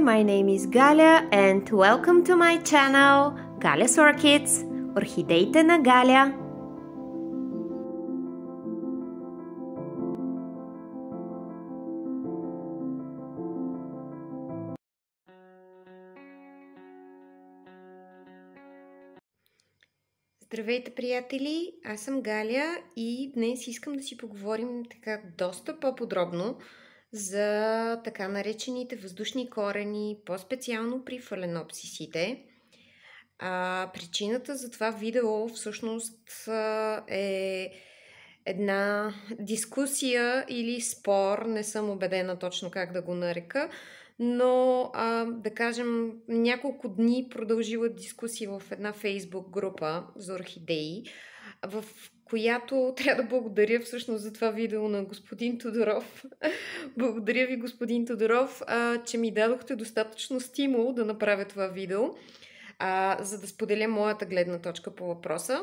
my name is Galia and welcome to my channel Galia's Orchids Орхидеите на Галя Здравейте, приятели! Аз съм Галя и днес искам да си поговорим така доста по-подробно за така наречените въздушни корени, по-специално при фаленопсисите. А, причината за това видео всъщност е една дискусия или спор, не съм убедена точно как да го нарека, но а, да кажем няколко дни продължила дискусия в една фейсбук група за орхидеи, в която трябва да благодаря всъщност за това видео на господин Тодоров. благодаря ви, господин Тодоров, а, че ми дадохте достатъчно стимул да направя това видео, а, за да споделя моята гледна точка по въпроса.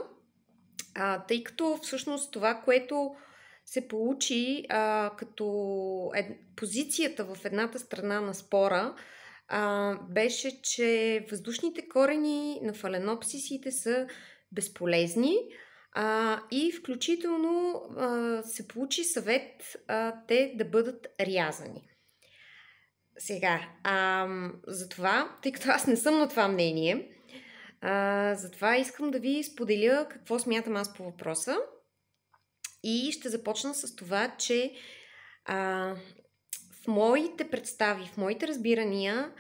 А, тъй като всъщност това, което се получи а, като ед... позицията в едната страна на спора, а, беше, че въздушните корени на фаленопсисите са безполезни, а, и включително а, се получи съвет а, те да бъдат рязани. Сега, а, за това, тъй като аз не съм на това мнение, а, затова искам да ви споделя какво смятам аз по въпроса. И ще започна с това, че а, в моите представи, в моите разбирания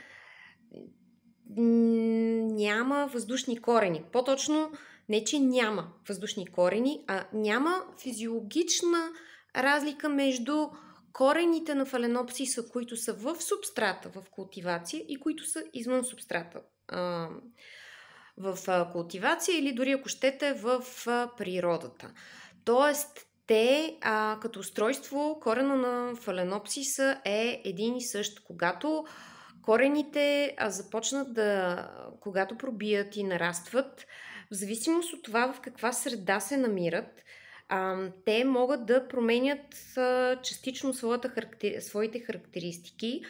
няма въздушни корени. По-точно, не, че няма въздушни корени, а няма физиологична разлика между корените на фаленопсиса, които са в субстрата в култивация и които са извън субстрата в култивация или дори ако щете в природата. Тоест, те а, като устройство, корена на фаленопсиса е един и същ. Когато корените а, започнат да, когато пробият и нарастват, в зависимост от това в каква среда се намират, а, те могат да променят а, частично своята характери... своите характеристики.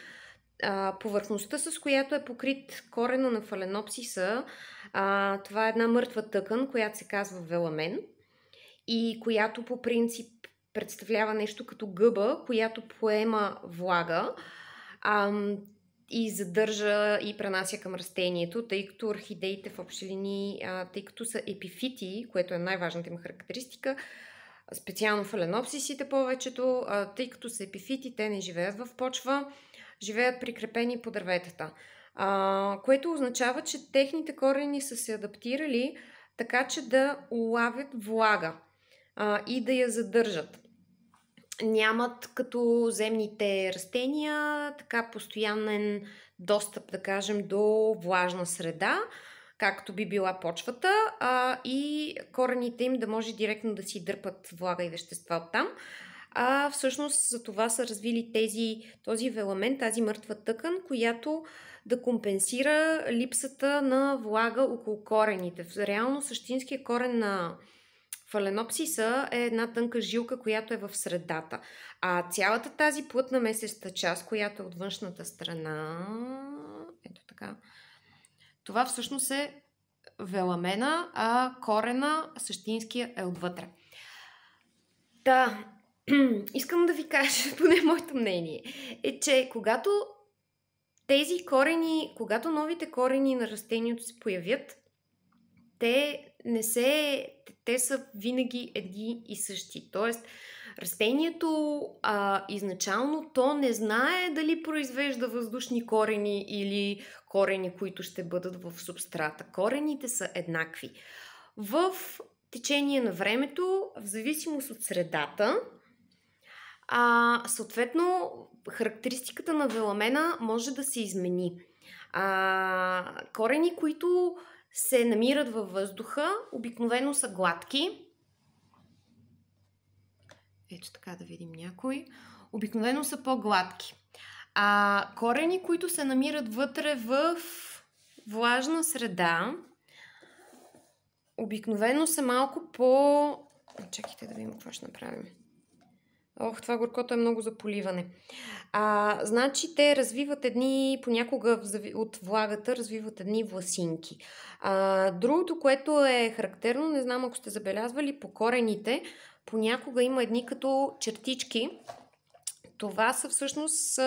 А, повърхността, с която е покрит корена на фаленопсиса, а, това е една мъртва тъкан, която се казва веламен и която по принцип представлява нещо като гъба, която поема влага. А, и задържа и пренася към растението, тъй като орхидеите в общи линии, тъй като са епифити, което е най-важната им характеристика, специално фаленопсисите повечето, тъй като са епифити, те не живеят в почва, живеят прикрепени по дърветата. Което означава, че техните корени са се адаптирали така, че да улавят влага и да я задържат нямат като земните растения така постоянен достъп, да кажем, до влажна среда, както би била почвата, а, и корените им да може директно да си дърпат влага и вещества от там. А всъщност за това са развили тези, този веламент, тази мъртва тъкан, която да компенсира липсата на влага около корените. Реално същинския корен на Фаленопсиса е една тънка жилка, която е в средата. А цялата тази плътна месеста част, която е от външната страна, ето така, това всъщност е веламена, а корена, същинския е отвътре. Да, искам да ви кажа, поне моето мнение, е, че когато тези корени, когато новите корени на растението се появят, те не се... Те са винаги едни и същи. Тоест, растението а, изначално то не знае дали произвежда въздушни корени или корени, които ще бъдат в субстрата. Корените са еднакви. В течение на времето, в зависимост от средата, а, съответно, характеристиката на веламена може да се измени. А, корени, които се намират във въздуха, обикновено са гладки. Ето така да видим някой. Обикновено са по-гладки. А корени, които се намират вътре в влажна среда, обикновено са малко по... Чакайте да видим какво ще направим. Ох, това горкото е много за поливане. А, значи, те развиват едни, понякога от влагата развиват едни власинки. А, другото, което е характерно, не знам ако сте забелязвали, по корените понякога има едни като чертички. Това са всъщност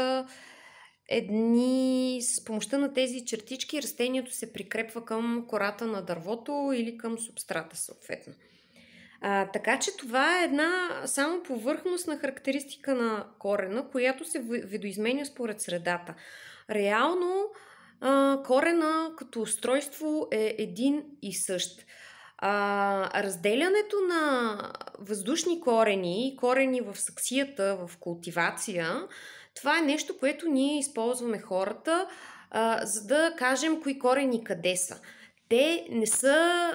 едни... С помощта на тези чертички растението се прикрепва към кората на дървото или към субстрата, съответно. А, така че това е една само повърхностна характеристика на корена, която се видоизменя според средата. Реално а, корена като устройство е един и същ. А, разделянето на въздушни корени и корени в саксията, в култивация, това е нещо, което ние използваме хората, а, за да кажем кои корени къде са те не са,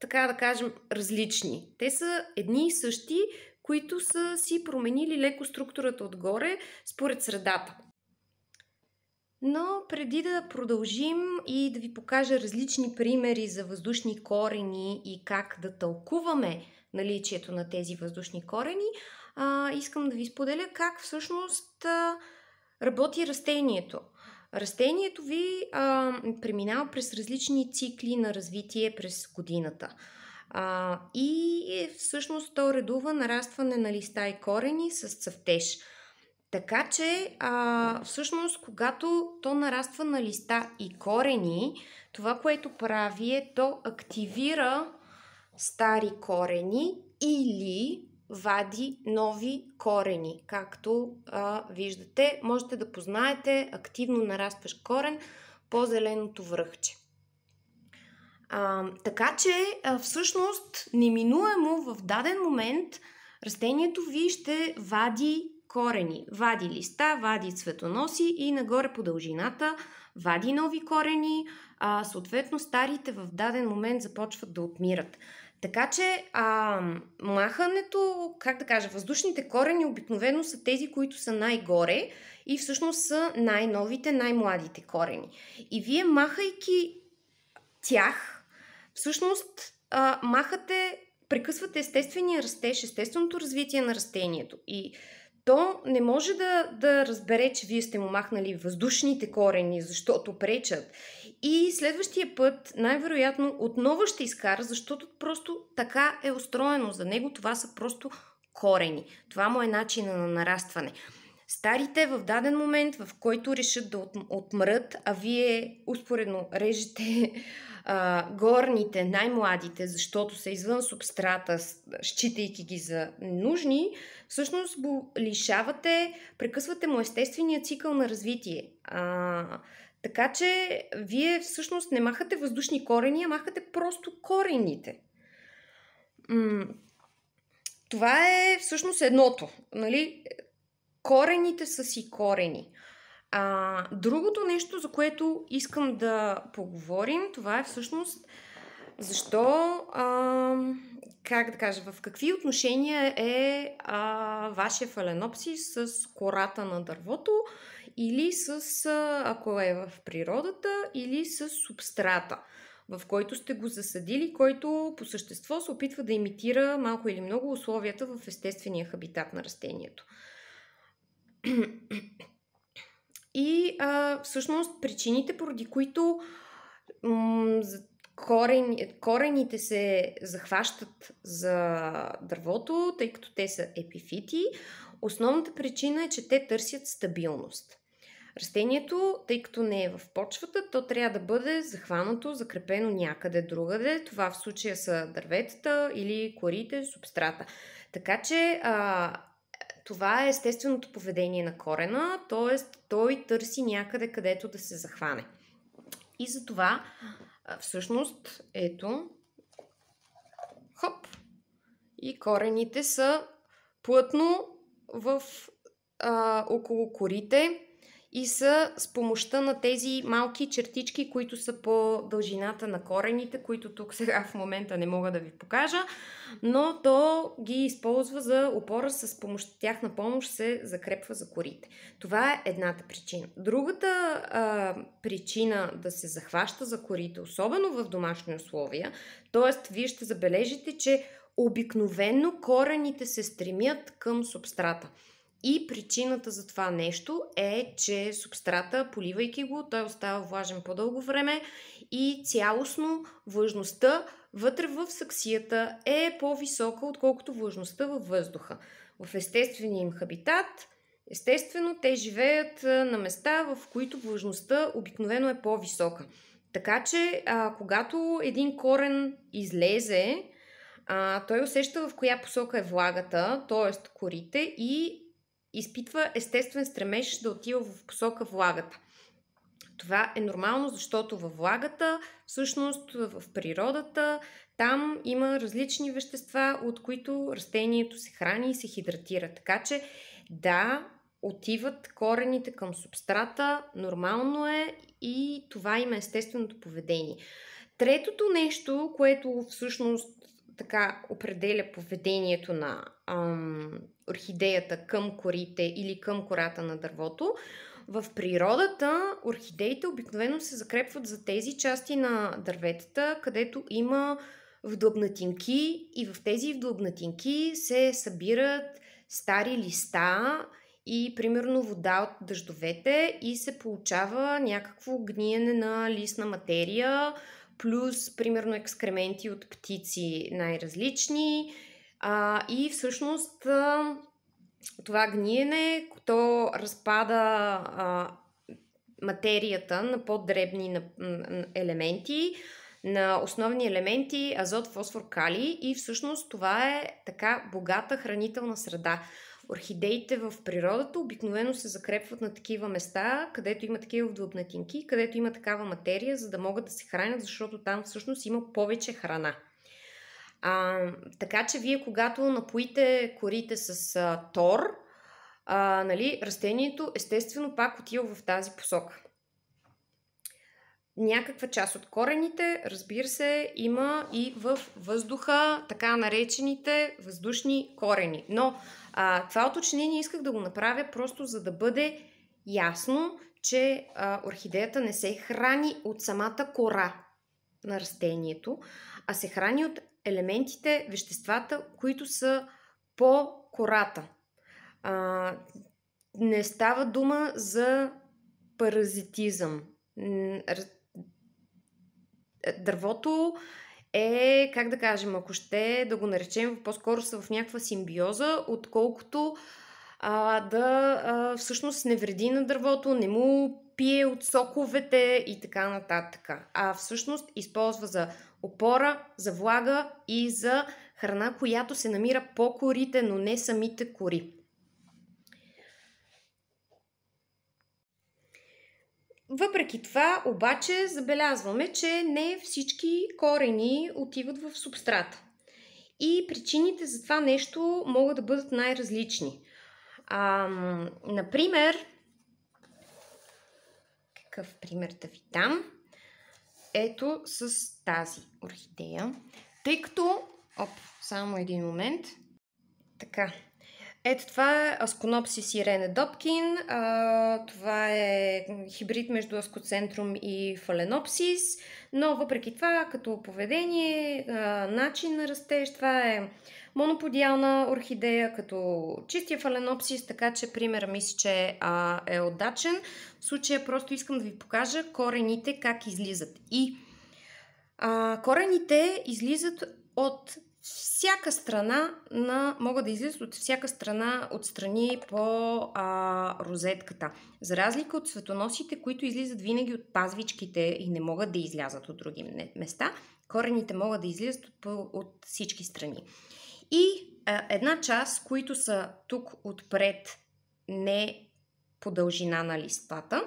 така да кажем, различни. Те са едни и същи, които са си променили леко структурата отгоре според средата. Но преди да продължим и да ви покажа различни примери за въздушни корени и как да тълкуваме наличието на тези въздушни корени, искам да ви споделя как всъщност работи растението. Растението ви а, преминава през различни цикли на развитие през годината. А, и е всъщност то редува нарастване на листа и корени с цъфтеж. Така че, а, всъщност, когато то нараства на листа и корени, това, което прави е, то активира стари корени или вади нови корени, както а, виждате. Можете да познаете активно нарастващ корен по зеленото връхче. А, така че, а, всъщност, неминуемо в даден момент растението ви ще вади корени. Вади листа, вади цветоноси и нагоре по дължината вади нови корени, а съответно старите в даден момент започват да отмират. Така че а, махането, как да кажа, въздушните корени обикновено са тези, които са най-горе и всъщност са най-новите, най-младите корени. И вие махайки тях, всъщност а, махате, прекъсвате естествения растеж, естественото развитие на растението. И то не може да, да разбере, че вие сте му махнали въздушните корени, защото пречат. И следващия път, най-вероятно, отново ще изкара, защото просто така е устроено. За него това са просто корени. Това му е начина на нарастване. Старите в даден момент, в който решат да отмрат, а вие успоредно режете а, горните, най-младите, защото са извън субстрата, считайки ги за нужни, всъщност го лишавате, прекъсвате му естествения цикъл на развитие. А, така че вие всъщност не махате въздушни корени, а махате просто корените. М- това е всъщност едното. Нали? корените са си корени. А, другото нещо, за което искам да поговорим, това е всъщност защо, а, как да кажа, в какви отношения е а, вашия фаленопсис с кората на дървото или с, ако е в природата, или с субстрата, в който сте го засадили, който по същество се опитва да имитира малко или много условията в естествения хабитат на растението. И а, всъщност причините, поради които м- корен, корените се захващат за дървото, тъй като те са епифити, основната причина е, че те търсят стабилност. Растението, тъй като не е в почвата, то трябва да бъде захванато, закрепено някъде другаде. Това в случая са дърветата или корите, субстрата. Така че а, това е естественото поведение на корена, т.е. той търси някъде където да се захване. И затова всъщност, ето, хоп, и корените са плътно в а, около корите и са с помощта на тези малки чертички, които са по дължината на корените, които тук сега в момента не мога да ви покажа, но то ги използва за опора с помощ, тяхна помощ се закрепва за корите. Това е едната причина. Другата а, причина да се захваща за корите, особено в домашни условия, т.е. вие ще забележите, че обикновено корените се стремят към субстрата. И причината за това нещо е, че субстрата, поливайки го, той остава влажен по-дълго време и цялостно влажността вътре в саксията е по-висока, отколкото влажността във въздуха. В естествения им хабитат, естествено, те живеят на места, в които влажността обикновено е по-висока. Така че, а, когато един корен излезе, а, той усеща в коя посока е влагата, т.е. корите и изпитва естествен стремеж да отива в посока влагата. Това е нормално, защото във влагата, всъщност в природата, там има различни вещества, от които растението се храни и се хидратира. Така че, да, отиват корените към субстрата, нормално е и това има естественото поведение. Третото нещо, което всъщност така определя поведението на ам, орхидеята към корите или към кората на дървото, в природата орхидеите обикновено се закрепват за тези части на дърветата, където има вдълбнатинки и в тези вдълбнатинки се събират стари листа и примерно вода от дъждовете и се получава някакво гниене на листна материя, плюс примерно екскременти от птици най-различни а, и всъщност а, това гниене, то разпада а, материята на по-дребни елементи, на основни елементи азот, фосфор, кали и всъщност това е така богата хранителна среда. Орхидеите в природата обикновено се закрепват на такива места, където има такива вдълбнатинки, където има такава материя, за да могат да се хранят, защото там всъщност има повече храна. А, така че вие, когато напоите корите с а, тор, а, нали, растението естествено пак отива в тази посока. Някаква част от корените, разбира се, има и в въздуха така наречените въздушни корени. Но а, това уточнение исках да го направя просто за да бъде ясно, че а, орхидеята не се храни от самата кора на растението, а се храни от елементите, веществата, които са по кората. А, не става дума за паразитизъм. Е, дървото е, как да кажем, ако ще да го наречем, по-скоро са в някаква симбиоза, отколкото а, да а, всъщност не вреди на дървото, не му пие от соковете и така нататък. А всъщност използва за опора, за влага и за храна, която се намира по корите, но не самите кори. Въпреки това, обаче, забелязваме, че не всички корени отиват в субстрата. И причините за това нещо могат да бъдат най-различни. А, например, какъв пример да ви дам? ето с тази орхидея. Тъй като... Оп, само един момент. Така, ето това е Асконопсис Рене Допкин. А, това е хибрид между Аскоцентрум и Фаленопсис. Но въпреки това, като поведение, а, начин на растеж, това е моноподиална орхидея, като чистия фаленопсис, така че пример мисля, че а, е отдачен. В случая просто искам да ви покажа корените как излизат. И а, корените излизат от всяка страна на, могат да излизат от всяка страна от страни по а, розетката. За разлика от светоносите, които излизат винаги от пазвичките и не могат да излязат от други места, корените могат да излизат от, от всички страни. И а, една част, които са тук отпред, не по дължина на листата,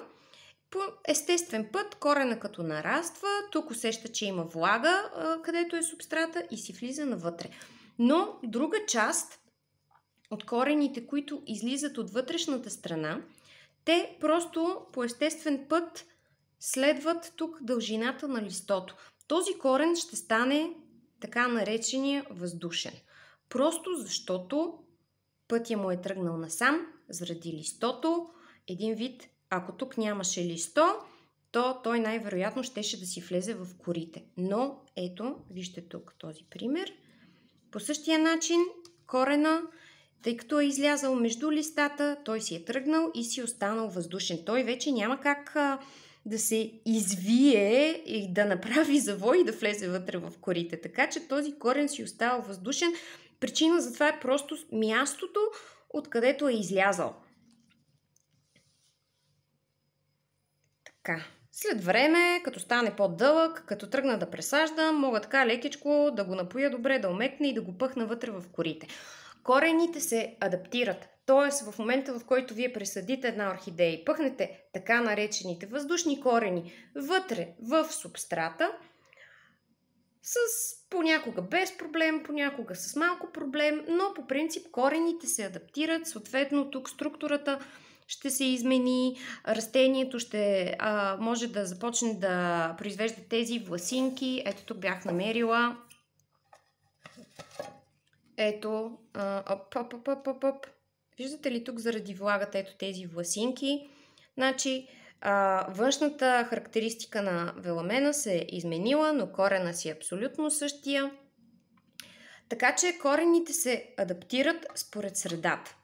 по естествен път корена като нараства, тук усеща, че има влага, където е субстрата и си влиза навътре. Но друга част от корените, които излизат от вътрешната страна, те просто по естествен път следват тук дължината на листото. Този корен ще стане така наречения въздушен. Просто защото пътя му е тръгнал насам, заради листото, един вид ако тук нямаше листо, то той най-вероятно щеше да си влезе в корите. Но ето, вижте тук този пример. По същия начин корена, тъй като е излязал между листата, той си е тръгнал и си е останал въздушен. Той вече няма как да се извие и да направи завой и да влезе вътре в корите. Така че този корен си е остава въздушен. Причина за това е просто мястото, откъдето е излязал. Така. След време, като стане по-дълъг, като тръгна да пресаждам, мога така лекичко да го напоя добре, да омекне и да го пъхна вътре в корите. Корените се адаптират. Тоест, в момента, в който вие пресадите една орхидея и пъхнете така наречените въздушни корени вътре в субстрата, с понякога без проблем, понякога с малко проблем, но по принцип корените се адаптират, съответно тук структурата ще се измени, растението ще а, може да започне да произвежда тези власинки. Ето тук бях намерила. Ето, а, оп, оп, оп, оп, оп, оп. Виждате ли тук заради влагата ето тези власинки? Значи, а, външната характеристика на веламена се е изменила, но корена си е абсолютно същия. Така че корените се адаптират според средата.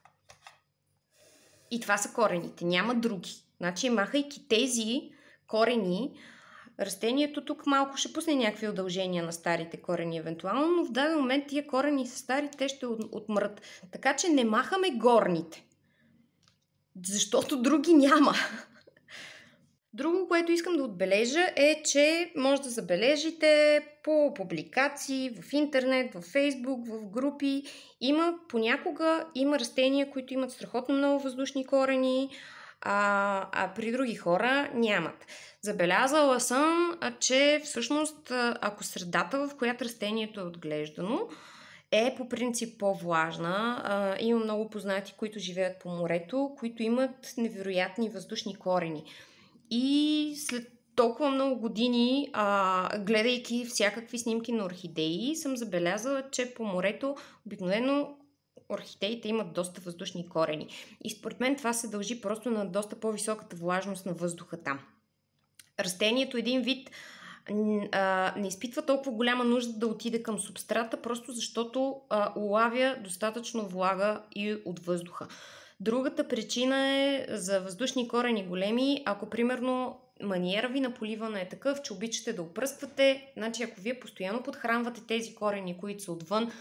И това са корените, няма други. Значи, махайки тези корени, растението тук малко ще пусне някакви удължения на старите корени, евентуално, но в даден момент тия корени са стари, те ще отмрат. Така че не махаме горните, защото други няма. Друго, което искам да отбележа е, че може да забележите по публикации в интернет, в фейсбук, в групи. Има понякога има растения, които имат страхотно много въздушни корени, а, а при други хора нямат. Забелязала съм, че всъщност ако средата, в която растението е отглеждано, е по принцип по-влажна. А, има много познати, които живеят по морето, които имат невероятни въздушни корени. И след толкова много години, а, гледайки всякакви снимки на орхидеи, съм забелязала, че по морето обикновено орхидеите имат доста въздушни корени. И според мен това се дължи просто на доста по-високата влажност на въздуха там. Растението един вид а, не изпитва толкова голяма нужда да отиде към субстрата, просто защото а, улавя достатъчно влага и от въздуха. Другата причина е за въздушни корени големи, ако примерно маниера ви на поливане е такъв, че обичате да опръсквате, значи ако вие постоянно подхранвате тези корени, които са отвън,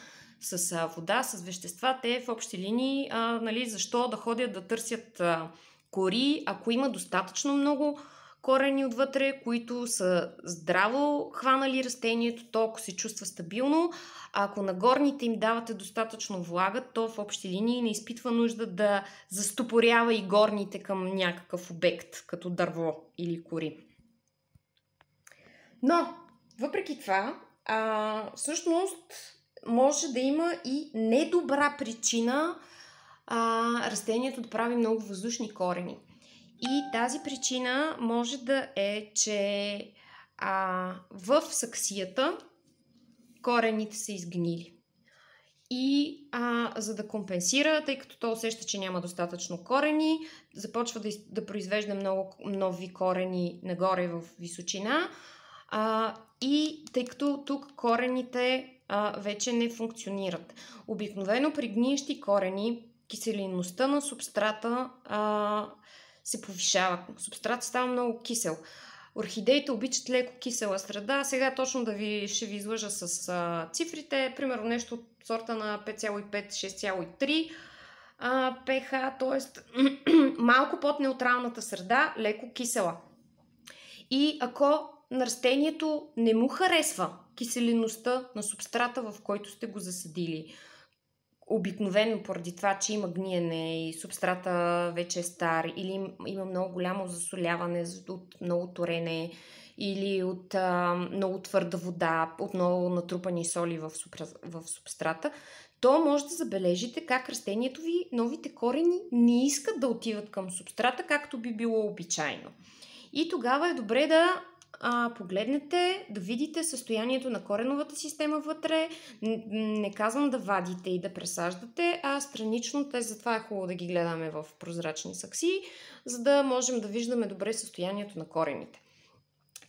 с вода, с вещества, те в общи линии, а, нали, защо да ходят да търсят а, кори, ако има достатъчно много корени отвътре, които са здраво хванали растението, то ако се чувства стабилно, а ако на горните им давате достатъчно влага, то в общи линии не изпитва нужда да застопорява и горните към някакъв обект, като дърво или кори. Но, въпреки това, а, всъщност може да има и недобра причина а, растението да прави много въздушни корени. И тази причина може да е, че а, в саксията корените са изгнили. И а, за да компенсира, тъй като то усеща, че няма достатъчно корени, започва да, да произвежда много нови корени нагоре в височина. А, и тъй като тук корените а, вече не функционират. Обикновено при гниещи корени киселинността на субстрата а, се повишава. Субстрат става много кисел. Орхидеите обичат леко кисела среда. Сега точно да ви, ще ви излъжа с а, цифрите. Примерно нещо от сорта на 5,5-6,3 pH, т.е. малко под неутралната среда, леко кисела. И ако на растението не му харесва киселиността на субстрата, в който сте го засадили, обикновено поради това, че има гниене и субстрата вече е стар или има много голямо засоляване от много торене или от а, много твърда вода, отново натрупани соли в, в субстрата, то може да забележите как растението ви, новите корени не искат да отиват към субстрата, както би било обичайно. И тогава е добре да а, погледнете, да видите състоянието на кореновата система вътре. Не, не казвам да вадите и да пресаждате, а странично те, затова е хубаво да ги гледаме в прозрачни сакси, за да можем да виждаме добре състоянието на корените.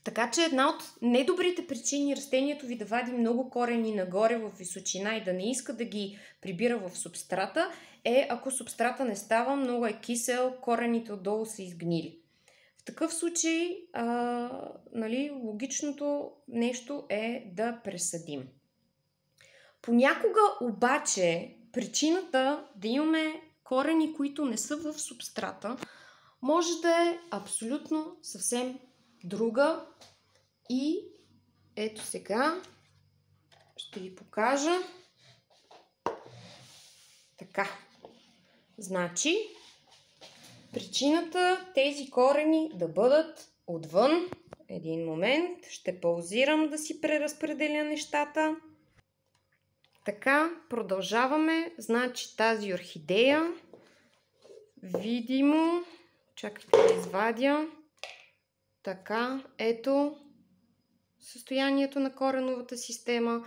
Така че една от недобрите причини растението ви да вади много корени нагоре в височина и да не иска да ги прибира в субстрата е ако субстрата не става, много е кисел, корените отдолу са изгнили такъв случай, а, нали, логичното нещо е да пресъдим. Понякога обаче причината да имаме корени, които не са в субстрата, може да е абсолютно съвсем друга. И ето сега ще ви покажа. Така. Значи, Причината тези корени да бъдат отвън. Един момент. Ще паузирам да си преразпределя нещата. Така, продължаваме. Значи тази орхидея, видимо, чакайте да извадя. Така, ето състоянието на кореновата система.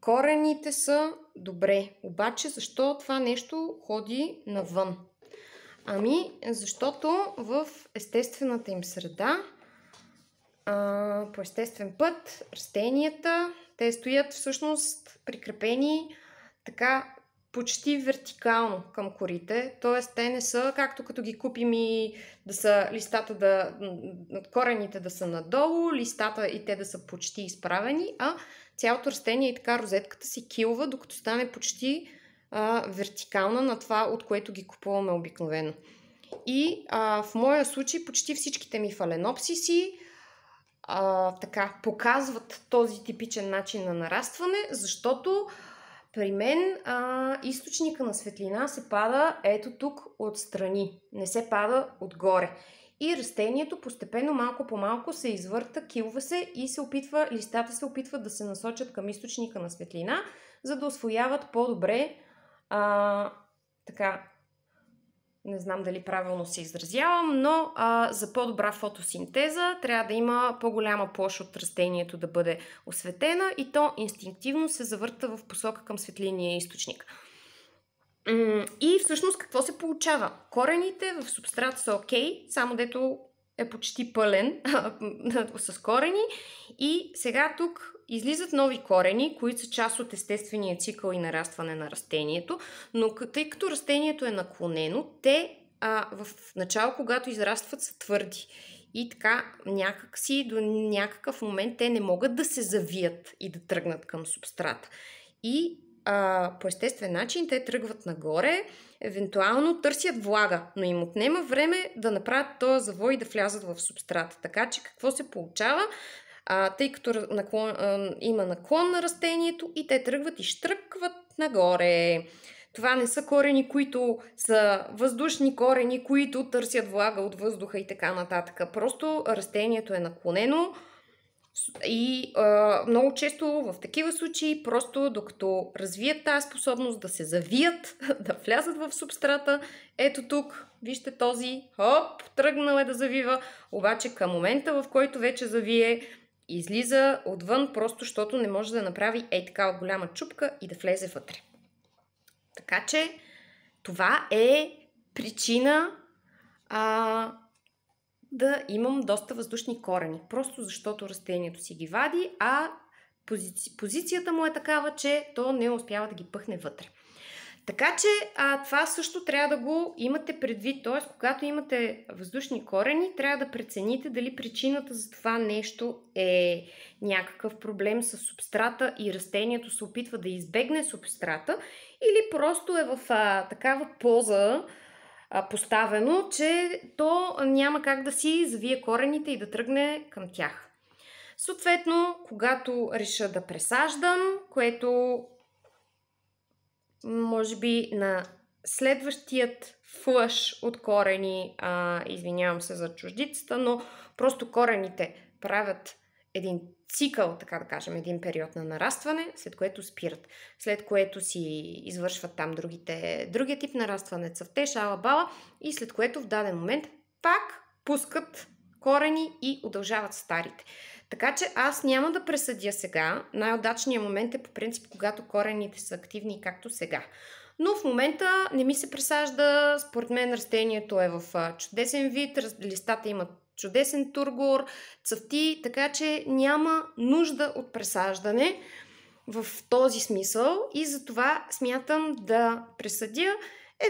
Корените са добре, обаче защо това нещо ходи навън? Ами, защото в естествената им среда, а, по естествен път, растенията, те стоят всъщност прикрепени така почти вертикално към корите, т.е. те не са както като ги купим и да са листата да, корените да са надолу, листата и те да са почти изправени, а цялото растение и така розетката си килва, докато стане почти а, вертикална на това, от което ги купуваме обикновено. И а, в моя случай почти всичките ми фаленопсиси а, така, показват този типичен начин на нарастване, защото при мен а, източника на светлина се пада ето тук отстрани, не се пада отгоре. И растението постепенно, малко по малко се извърта, килва се и се опитва, листата се опитват да се насочат към източника на светлина, за да освояват по-добре а, така, не знам дали правилно се изразявам, но а, за по-добра фотосинтеза трябва да има по-голяма площ от растението да бъде осветена и то инстинктивно се завърта в посока към светлиния източник. И всъщност какво се получава? Корените в субстрат са окей, okay, само дето е почти пълен с корени. И сега тук Излизат нови корени, които са част от естествения цикъл и нарастване на растението, но тъй като растението е наклонено, те а, в начало, когато израстват, са твърди. И така, някакси до някакъв момент те не могат да се завият и да тръгнат към субстрата. И а, по естествен начин те тръгват нагоре, евентуално търсят влага, но им отнема време да направят този завой и да влязат в субстрата. Така че какво се получава? а, тъй като наклон, а, има наклон на растението и те тръгват и штръкват нагоре. Това не са корени, които са въздушни корени, които търсят влага от въздуха и така нататък. Просто растението е наклонено и а, много често в такива случаи, просто докато развият тази способност да се завият, да влязат в субстрата, ето тук, вижте този, хоп, тръгнал е да завива, обаче към момента, в който вече завие, излиза отвън, просто защото не може да направи ей такава голяма чупка и да влезе вътре. Така че това е причина а, да имам доста въздушни корени. Просто защото растението си ги вади, а позицията му е такава, че то не успява да ги пъхне вътре. Така че а, това също трябва да го имате предвид, т.е. когато имате въздушни корени, трябва да прецените дали причината за това нещо е някакъв проблем с субстрата и растението се опитва да избегне субстрата или просто е в а, такава поза а, поставено, че то няма как да си завие корените и да тръгне към тях. Съответно, когато реша да пресаждам, което може би на следващият флъш от корени, а, извинявам се за чуждицата, но просто корените правят един цикъл, така да кажем, един период на нарастване, след което спират. След което си извършват там другите, другия тип нарастване, цъфтеж, ала-бала и след което в даден момент пак пускат корени и удължават старите. Така че аз няма да пресъдя сега. Най-удачният момент е по принцип, когато корените са активни, както сега. Но в момента не ми се пресажда. Според мен растението е в чудесен вид, листата имат чудесен тургор, цъфти, така че няма нужда от пресаждане в този смисъл и затова смятам да пресъдя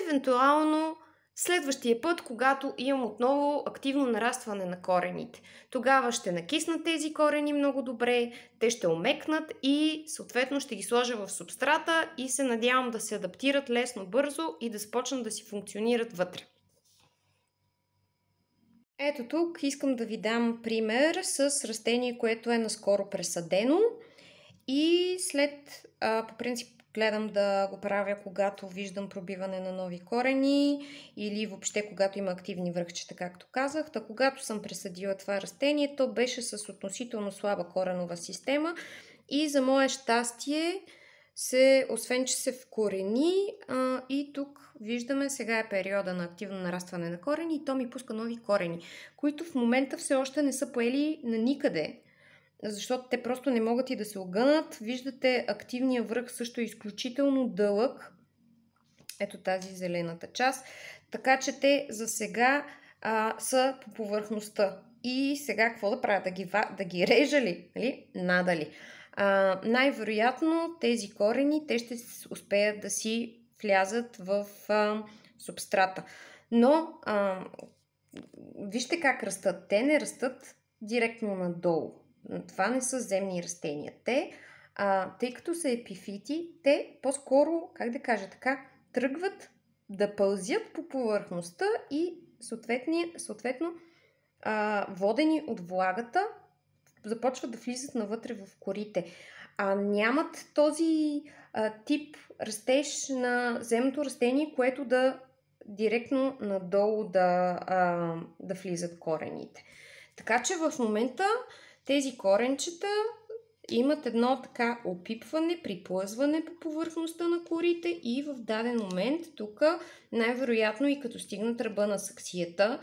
евентуално Следващия път, когато имам отново активно нарастване на корените, тогава ще накисна тези корени много добре, те ще омекнат и съответно ще ги сложа в субстрата и се надявам да се адаптират лесно, бързо и да започнат да си функционират вътре. Ето тук искам да ви дам пример с растение, което е наскоро пресадено и след, по принцип, Гледам да го правя, когато виждам пробиване на нови корени или въобще когато има активни връхчета, както казах. Та когато съм пресадила това растение, то беше с относително слаба коренова система и за мое щастие се, освен че се вкорени а, и тук виждаме сега е периода на активно нарастване на корени и то ми пуска нови корени, които в момента все още не са поели на никъде защото те просто не могат и да се огънат. Виждате, активния връх също е изключително дълъг. Ето тази зелената част. Така че те за сега а, са по повърхността. И сега какво да правя? Да ги, да ги режа ли? Нали? Надали. най-вероятно тези корени, те ще успеят да си влязат в а, субстрата. Но а, вижте как растат. Те не растат директно надолу но това не са земни растения. Те, а, тъй като са епифити, те по-скоро, как да кажа така, тръгват да пълзят по повърхността и съответно а, водени от влагата започват да влизат навътре в корите. А, нямат този а, тип растеж на земното растение, което да директно надолу да, а, да влизат корените. Така че в момента тези коренчета имат едно така опипване, приплъзване по повърхността на корите и в даден момент тук най-вероятно и като стигнат ръба на саксията,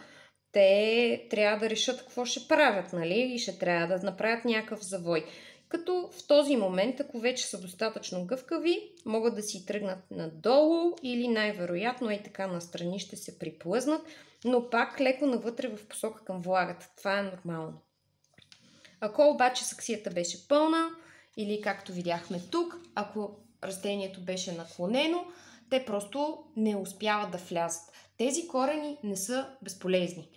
те трябва да решат какво ще правят, нали? И ще трябва да направят някакъв завой. Като в този момент, ако вече са достатъчно гъвкави, могат да си тръгнат надолу или най-вероятно и така настрани ще се приплъзнат, но пак леко навътре в посока към влагата. Това е нормално. Ако обаче саксията беше пълна или както видяхме тук, ако растението беше наклонено, те просто не успяват да влязат. Тези корени не са безполезни,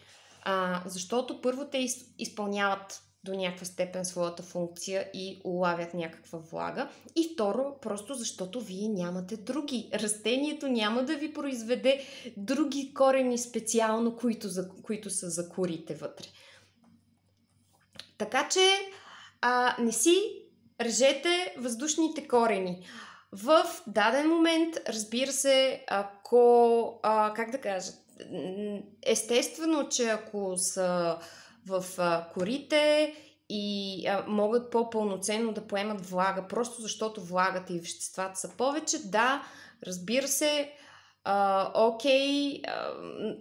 а, защото първо те из, изпълняват до някаква степен своята функция и улавят някаква влага. И второ, просто защото вие нямате други. Растението няма да ви произведе други корени специално, които, за, които са за курите вътре. Така че а, не си режете въздушните корени. В даден момент, разбира се, ако, а, как да кажа, естествено, че ако са в а, корите и а, могат по-пълноценно да поемат влага, просто защото влагата и веществата са повече, да, разбира се, а, окей, а,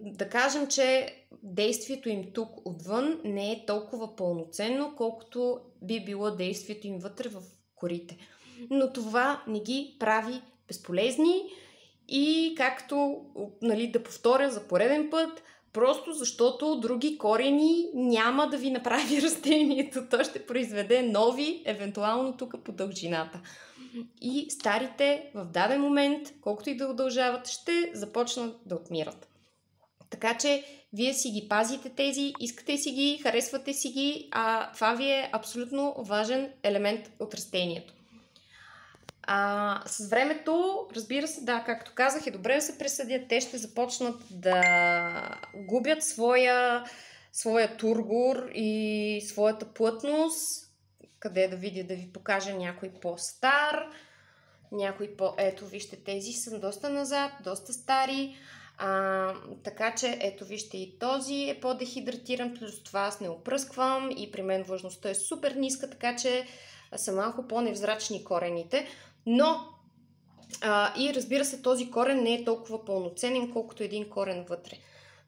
да кажем, че действието им тук отвън не е толкова пълноценно, колкото би било действието им вътре в корите. Но това не ги прави безполезни и както нали, да повторя за пореден път, просто защото други корени няма да ви направи растението. То ще произведе нови, евентуално тук по дължината. И старите в даден момент, колкото и да удължават, ще започнат да отмират. Така че вие си ги пазите тези, искате си ги, харесвате си ги, а това ви е абсолютно важен елемент от растението. А, с времето, разбира се, да, както казах, е добре да се пресъдят. Те ще започнат да губят своя, своя тургор и своята плътност. Къде да видя да ви покажа някой по-стар, някой по... Ето, вижте, тези са доста назад, доста стари. А, така че, ето вижте и този е по-дехидратиран, плюс това аз не опръсквам и при мен влажността е супер ниска, така че са малко по-невзрачни корените. Но а, и разбира се, този корен не е толкова пълноценен, колкото един корен вътре.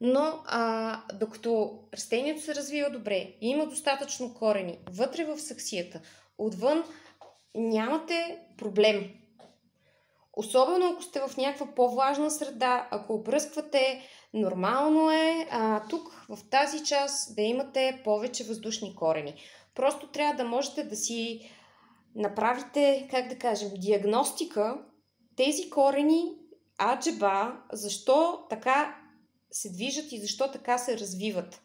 Но а, докато растението се развива добре и има достатъчно корени вътре в саксията, отвън нямате проблем Особено ако сте в някаква по-влажна среда, ако обръсквате, нормално е а, тук в тази част да имате повече въздушни корени. Просто трябва да можете да си направите, как да кажем, диагностика тези корени аджеба, защо така се движат и защо така се развиват.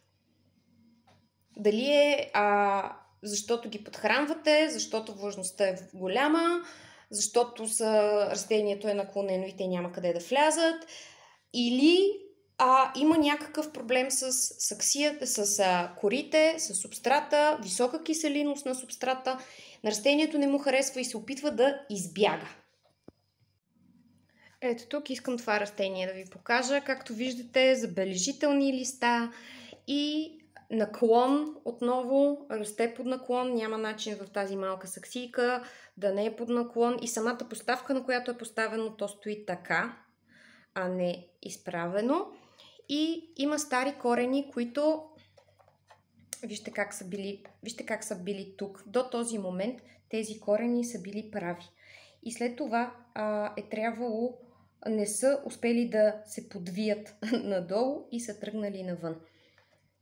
Дали е а, защото ги подхранвате, защото влажността е голяма, защото са, растението е наклонено и те няма къде да влязат. Или а, има някакъв проблем с, саксията, с а, корите, с субстрата, висока киселиност на субстрата. На растението не му харесва и се опитва да избяга. Ето тук искам това растение да ви покажа. Както виждате, забележителни листа и наклон отново, расте под наклон, няма начин в тази малка саксийка да не е под наклон и самата поставка, на която е поставено, то стои така, а не изправено. И има стари корени, които вижте как са били, вижте как са били тук. До този момент тези корени са били прави. И след това а, е трябвало не са успели да се подвият надолу и са тръгнали навън.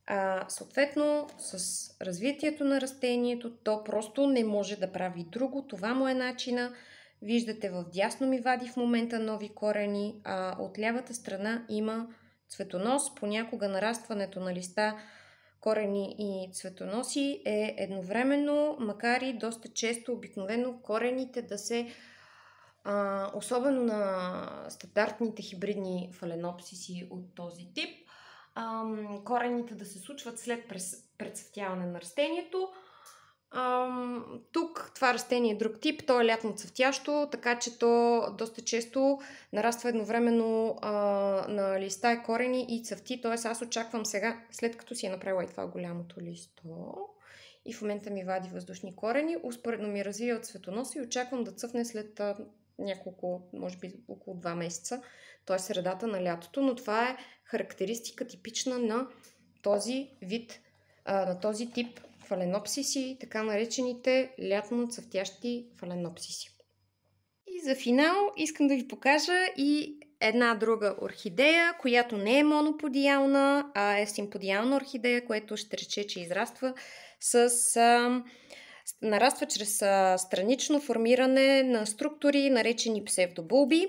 А, съответно, с развитието на растението, то просто не може да прави друго. Това му е начина. Виждате, в дясно ми вади в момента нови корени, а от лявата страна има цветонос. Понякога нарастването на листа, корени и цветоноси е едновременно, макар и доста често обикновено корените да се а, особено на стандартните хибридни фаленопсиси от този тип, ам, корените да се случват след прецъфтяване на растението. Ам, тук това растение е друг тип, то е лятно цъфтящо, така че то доста често нараства едновременно а, на листа и корени и цъфти, т.е. аз очаквам сега, след като си е направила и това голямото листо и в момента ми вади въздушни корени, успоредно ми развива цветоноса и очаквам да цъфне след а, няколко, може би около 2 месеца т.е. средата на лятото, но това е характеристика типична на този вид, на този тип фаленопсиси, така наречените лятно цъфтящи фаленопсиси. И за финал искам да ви покажа и една друга орхидея, която не е моноподиална, а е симподиална орхидея, което ще рече, че израства с... А, нараства чрез а, странично формиране на структури, наречени псевдобулби.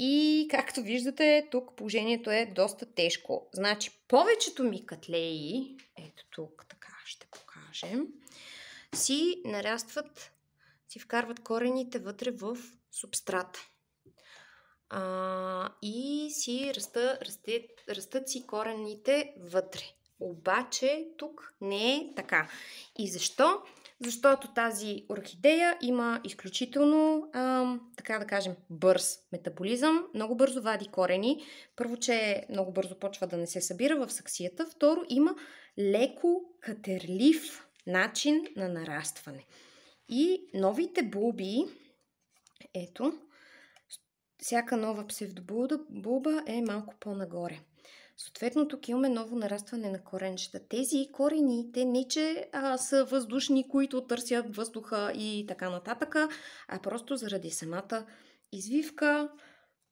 И както виждате, тук положението е доста тежко. Значи, повечето ми катлеи, ето тук така ще покажем, си нарастват, си вкарват корените вътре в субстрата. А, и си раста, расте, растат си корените вътре. Обаче тук не е така. И защо? защото тази орхидея има изключително, а, така да кажем, бърз метаболизъм. Много бързо вади корени. Първо, че много бързо почва да не се събира в саксията. Второ, има леко катерлив начин на нарастване. И новите булби, ето, всяка нова псевдобулба е малко по-нагоре. Съответно, тук имаме ново нарастване на коренчета. Тези корени, те не че а, са въздушни, които търсят въздуха и така нататък, а просто заради самата извивка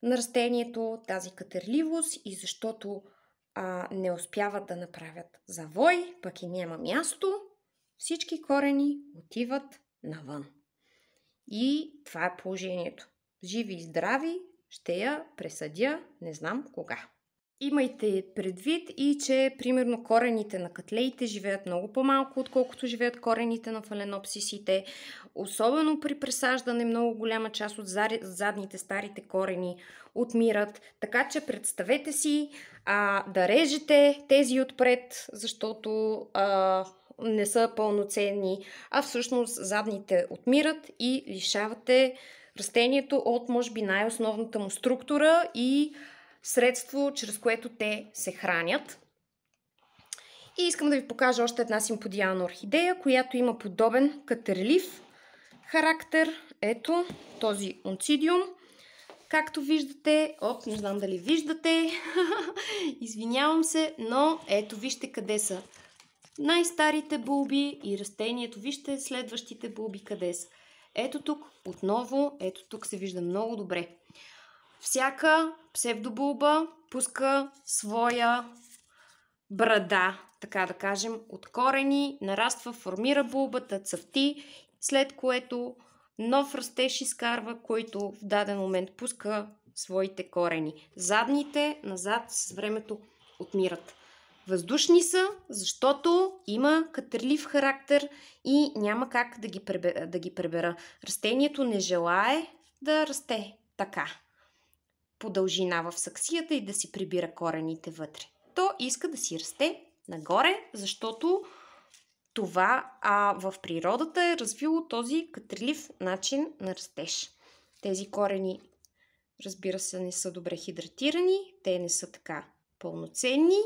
на растението, тази катерливост и защото а, не успяват да направят завой, пък и няма място, всички корени отиват навън. И това е положението. Живи и здрави, ще я пресъдя, не знам кога. Имайте предвид и, че примерно корените на катлеите живеят много по-малко, отколкото живеят корените на фаленопсисите. Особено при пресаждане много голяма част от задните старите корени отмират. Така че представете си а, да режете тези отпред, защото а, не са пълноценни, а всъщност задните отмират и лишавате растението от, може би, най-основната му структура и средство, чрез което те се хранят. И искам да ви покажа още една симподиална орхидея, която има подобен катерлив характер. Ето този онцидиум. Както виждате, оп, не знам дали виждате, извинявам се, но ето вижте къде са най-старите булби и растението. Вижте следващите булби къде са. Ето тук отново, ето тук се вижда много добре всяка псевдобулба пуска своя брада, така да кажем, от корени, нараства, формира булбата, цъфти, след което нов растеж изкарва, който в даден момент пуска своите корени. Задните назад с времето отмират. Въздушни са, защото има катерлив характер и няма как да ги, пребера, да ги пребера. Растението не желае да расте така по дължина в саксията и да си прибира корените вътре. То иска да си расте нагоре, защото това а, в природата е развило този катрилив начин на растеж. Тези корени, разбира се, не са добре хидратирани, те не са така пълноценни,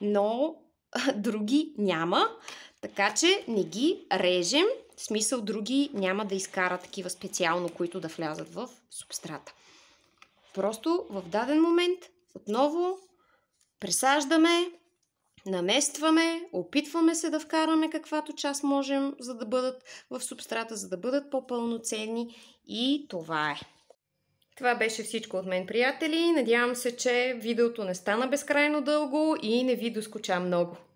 но други няма, така че не ги режем. В смисъл други няма да изкара такива специално, които да влязат в субстрата. Просто в даден момент отново пресаждаме, наместваме, опитваме се да вкараме каквато част можем, за да бъдат в субстрата, за да бъдат по-пълноценни и това е. Това беше всичко от мен, приятели. Надявам се, че видеото не стана безкрайно дълго и не ви доскоча много.